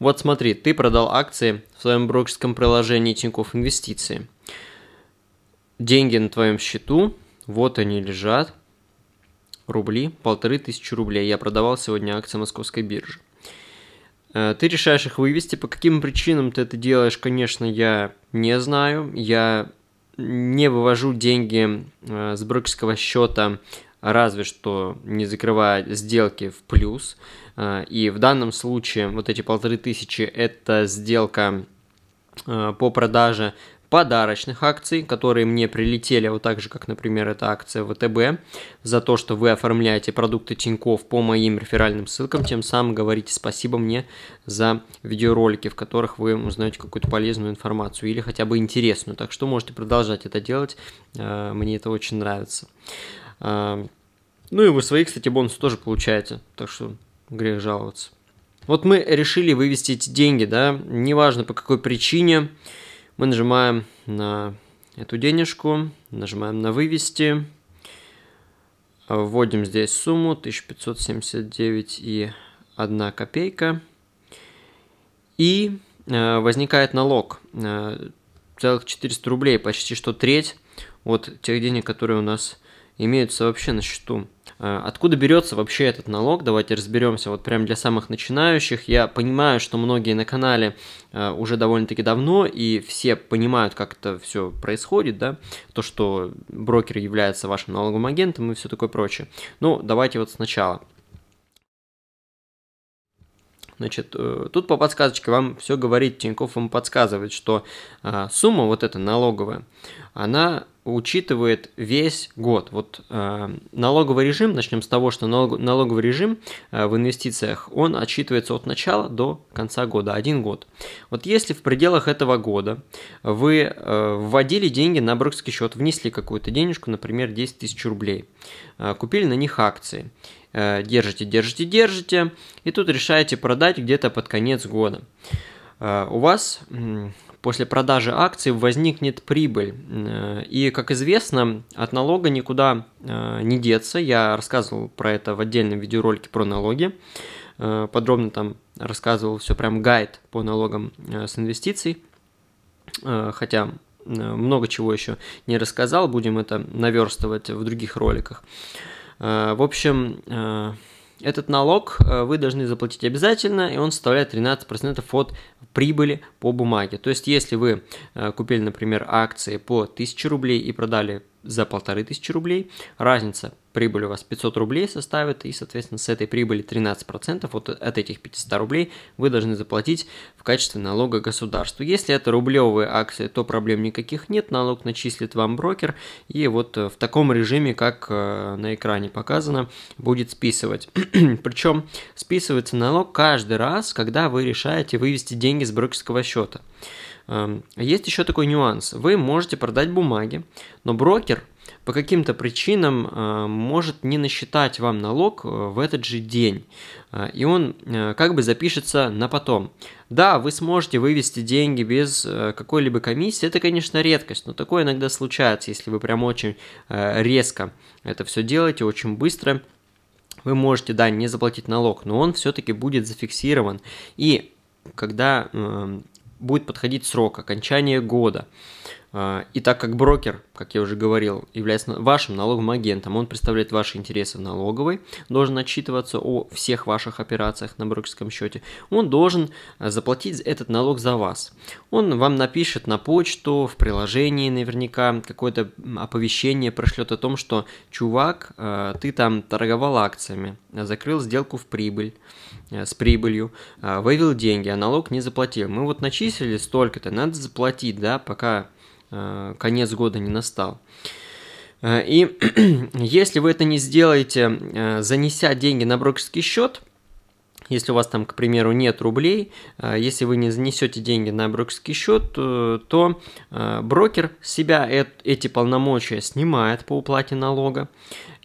Вот смотри, ты продал акции в своем брокерском приложении Тинькофф Инвестиции. Деньги на твоем счету, вот они лежат, рубли, полторы тысячи рублей. Я продавал сегодня акции московской биржи. Э, ты решаешь их вывести. По каким причинам ты это делаешь, конечно, я не знаю. Я не вывожу деньги э, с брокерского счета разве что не закрывая сделки в плюс. А, и в данном случае вот эти полторы тысячи – это сделка а, по продаже подарочных акций, которые мне прилетели, вот так же, как, например, эта акция ВТБ, за то, что вы оформляете продукты Тинькофф по моим реферальным ссылкам, тем самым говорите спасибо мне за видеоролики, в которых вы узнаете какую-то полезную информацию или хотя бы интересную. Так что можете продолжать это делать, а, мне это очень нравится. Ну и вы свои, кстати, бонусы тоже получаете, так что грех жаловаться. Вот мы решили вывести эти деньги, да, неважно по какой причине, мы нажимаем на эту денежку, нажимаем на «Вывести», вводим здесь сумму 1579 и 1 копейка, и э, возникает налог, э, целых 400 рублей, почти что треть от тех денег, которые у нас э, имеются вообще на счету. А, откуда берется вообще этот налог? Давайте разберемся. Вот прям для самых начинающих. Я понимаю, что многие на канале а, уже довольно-таки давно, и все понимают, как это все происходит, да, то, что брокер является вашим налоговым агентом и все такое прочее. Ну, давайте вот сначала. Значит, э, тут по подсказочке вам все говорит, Тиньков вам подсказывает, что а, сумма вот эта налоговая, она учитывает весь год. Вот э, налоговый режим, начнем с того, что налог, налоговый режим э, в инвестициях, он отчитывается от начала до конца года, один год. Вот если в пределах этого года вы э, вводили деньги на брокерский счет, внесли какую-то денежку, например, 10 тысяч рублей, э, купили на них акции, э, держите, держите, держите, и тут решаете продать где-то под конец года э, у вас после продажи акций возникнет прибыль. Э, и, как известно, от налога никуда э, не деться. Я рассказывал про это в отдельном видеоролике про налоги. Э, подробно там рассказывал все прям гайд по налогам с инвестиций. Хотя много чего еще не рассказал, будем это наверстывать в других роликах. В общем, этот налог э, вы должны заплатить обязательно, и он составляет 13% от прибыли по бумаге. То есть, если вы э, купили, например, акции по 1000 рублей и продали за 1500 рублей, разница прибыль у вас 500 рублей составит, и, соответственно, с этой прибыли 13% вот от этих 500 рублей вы должны заплатить в качестве налога государству. Если это рублевые акции, то проблем никаких нет, налог начислит вам брокер, и вот э, в таком режиме, как э, на экране показано, будет списывать. Причем списывается налог каждый раз, когда вы решаете вывести деньги с брокерского счета. Эм, есть еще такой нюанс. Вы можете продать бумаги, но брокер по каким-то причинам э, может не насчитать вам налог э, в этот же день, э, и он как бы запишется на потом. Да, вы сможете вывести деньги без какой-либо комиссии, это, конечно, редкость, но такое иногда случается, если вы прям очень резко это все делаете, очень быстро, вы можете, да, не заплатить налог, но он все-таки будет зафиксирован. И когда э, будет подходить срок окончания года, а, и так как брокер, как я уже говорил, является вашим налоговым агентом, он представляет ваши интересы в налоговой, должен отчитываться о всех ваших операциях на брокерском счете, он должен э, заплатить этот налог за вас. Он вам напишет на почту, в приложении наверняка какое-то оповещение прошлет о том, что «чувак, э, ты там торговал акциями, закрыл сделку в прибыль, э, с прибылью, вывел деньги, а налог не заплатил. Мы вот начислили столько-то, надо заплатить, да, пока Э, конец года не настал. Э, и если вы это не сделаете, э, занеся деньги на брокерский счет, если у вас там, к примеру, нет рублей, если вы не занесете деньги на брокерский счет, то брокер себя эти полномочия снимает по уплате налога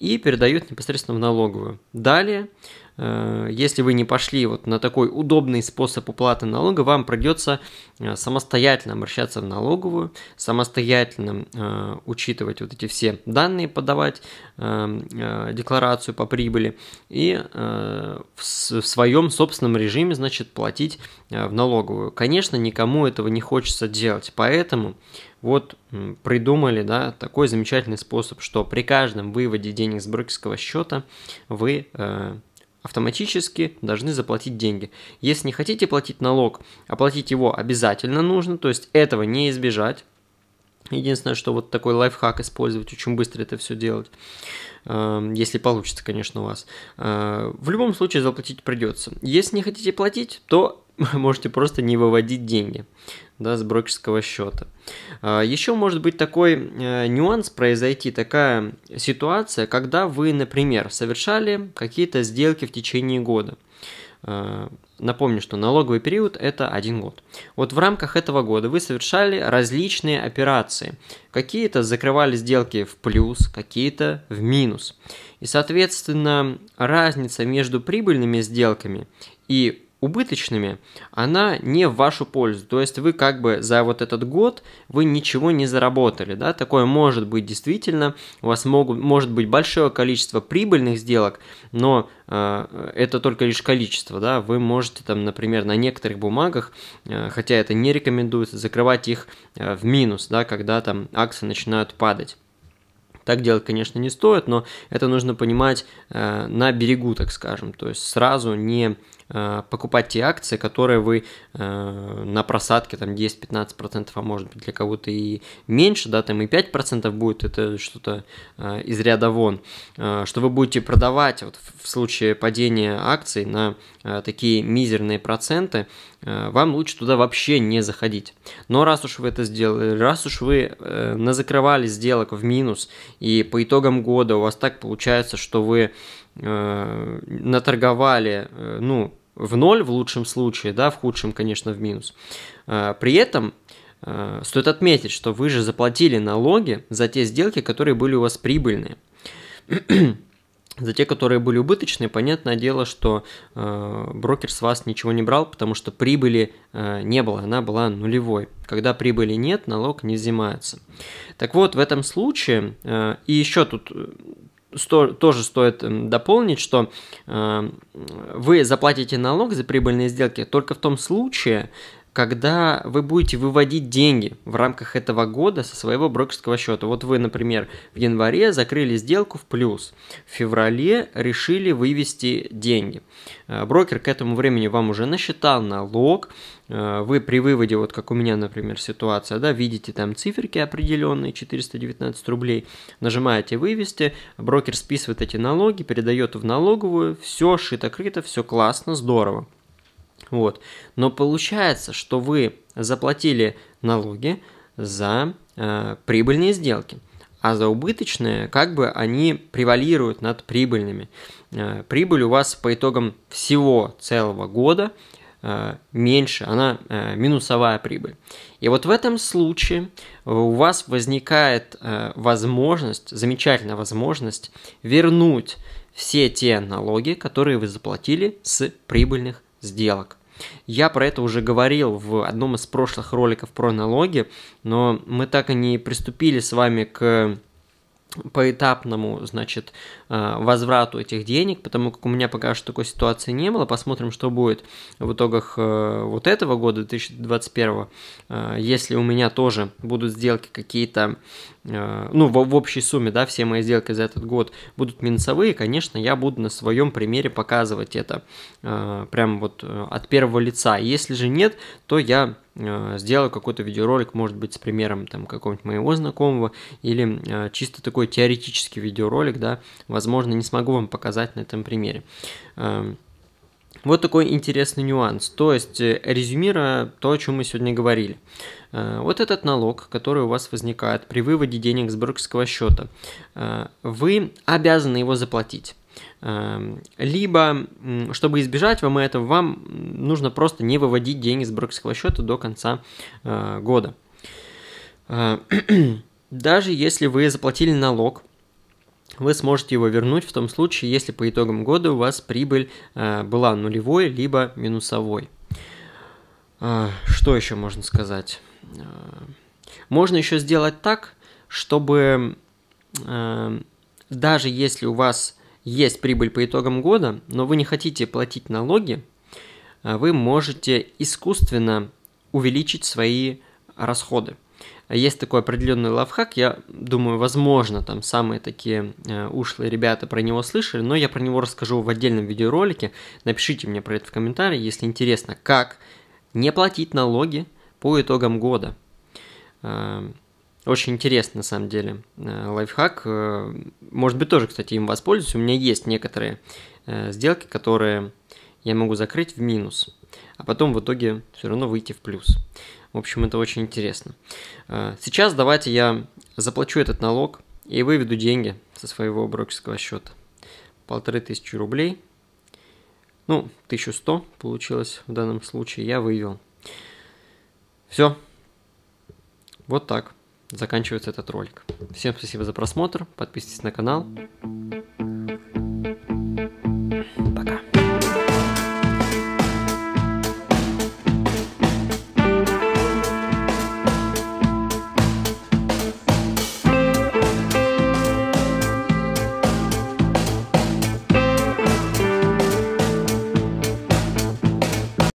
и передает непосредственно в налоговую. Далее Э, если вы не пошли вот на такой удобный способ уплаты налога, вам придется э, самостоятельно обращаться в налоговую, самостоятельно э, учитывать вот эти все данные, подавать декларацию по прибыли и в своем собственном режиме, значит, платить в налоговую. Конечно, никому этого не хочется делать, поэтому вот придумали да, такой замечательный способ, что при каждом выводе денег с брокерского счета вы э, автоматически должны заплатить деньги. Если не хотите платить налог, оплатить его обязательно нужно, то есть этого не избежать. Единственное, что вот такой лайфхак использовать, очень быстро это все делать, эм, если получится, конечно, у вас. Э, в любом случае заплатить придется. Если не хотите платить, то можете просто не выводить деньги да, с брокерского счета. А, Еще может быть такой э, нюанс произойти, такая ситуация, когда вы, например, совершали какие-то сделки в течение года. А, напомню, что налоговый период – это один год. Вот в рамках этого года вы совершали различные операции. Какие-то закрывали сделки в плюс, какие-то в минус. И, соответственно, разница между прибыльными сделками и убыточными, она не в вашу пользу. То есть вы как бы за вот этот год вы ничего не заработали. Да? Такое может быть действительно. У вас могут, может быть большое количество прибыльных сделок, но э, это только лишь количество. Да? Вы можете там, например, на некоторых бумагах, э, хотя это не рекомендуется, закрывать их э, в минус, да, когда там акции начинают падать. Так делать, конечно, не стоит, но это нужно понимать э, на берегу, так скажем. То есть сразу не э, покупать те акции, которые вы э, на просадке там 10-15%, а может быть для кого-то и меньше, да, там и 5% будет, это что-то э, из ряда вон, э, что вы будете продавать вот, в случае падения акций на э, такие мизерные проценты, Э, вам лучше туда вообще не заходить. Но раз уж вы это сделали, раз уж вы э, назакрывали сделок в минус, и по итогам года у вас так получается, что вы э, наторговали, э, ну, в ноль в лучшем случае, да, в худшем, конечно, в минус. Э, при этом э, стоит отметить, что вы же заплатили налоги за те сделки, которые были у вас прибыльные. За те, которые были убыточные, понятное дело, что э, брокер с вас ничего не брал, потому что прибыли э, не было, она была нулевой. Когда прибыли нет, налог не взимается. Так вот, в этом случае, э, и еще тут э, сто, тоже стоит эм, дополнить, что э, вы заплатите налог за прибыльные сделки только в том случае, когда вы будете выводить деньги в рамках этого года со своего брокерского счета. Вот вы, например, в январе закрыли сделку в плюс, в феврале решили вывести деньги. Э, брокер к этому времени вам уже насчитал налог, э, вы при выводе, вот как у меня, например, ситуация, да, видите там циферки определенные, 419 рублей, нажимаете «Вывести», брокер списывает эти налоги, передает в налоговую, все шито-крыто, все классно, здорово. Вот. Но получается, что вы заплатили налоги за э, прибыльные сделки, а за убыточные как бы они превалируют над прибыльными. Э, прибыль у вас по итогам всего целого года э, меньше, она э, минусовая прибыль. И вот в этом случае у вас возникает э, возможность, замечательная возможность вернуть все те налоги, которые вы заплатили с прибыльных сделок. Я про это уже говорил в одном из прошлых роликов про налоги, но мы так и не приступили с вами к поэтапному, значит, э, возврату этих денег, потому как у меня пока что такой ситуации не было. Посмотрим, что будет в итогах э, вот этого года, 2021, э, если у меня тоже будут сделки какие-то, ну, в общей сумме, да, все мои сделки за этот год будут минусовые, конечно, я буду на своем примере показывать это прям вот от первого лица. Если же нет, то я Э, сделаю какой-то видеоролик, может быть, с примером там какого-нибудь моего знакомого, или э, чисто такой теоретический видеоролик, да, возможно, не смогу вам показать на этом примере. Эм, вот такой интересный нюанс. То есть, э, резюмируя то, о чем мы сегодня говорили. Вот этот налог, который у вас возникает при выводе денег с брокерского счета, вы обязаны его заплатить. Эм, либо, чтобы избежать вам этого, вам нужно просто не выводить деньги с брокерского счета до конца э, года. Э, даже если вы заплатили налог, вы сможете его вернуть в том случае, если по итогам года у вас прибыль э, была нулевой, либо минусовой. Что еще можно сказать? Можно еще сделать так, чтобы даже если у вас есть прибыль по итогам года, но вы не хотите платить налоги, а вы можете искусственно увеличить свои расходы. Есть такой определенный лавхак, я думаю, возможно, там самые такие э, ушлые ребята про него слышали, но я про него расскажу в отдельном видеоролике. Напишите мне про это в комментарии, если интересно, как не платить налоги по итогам года. Э, очень интересно, на самом деле, э, лайфхак. Э, может быть, тоже, кстати, им воспользуюсь. У меня есть некоторые э, сделки, которые я могу закрыть в минус, а потом в итоге все равно выйти в плюс. В общем, это очень интересно. Сейчас давайте я заплачу этот налог и выведу деньги со своего брокерского счета. Полторы тысячи рублей. Ну, 1100 получилось в данном случае. Я вывел. Все. Вот так заканчивается этот ролик. Всем спасибо за просмотр, подписывайтесь на канал.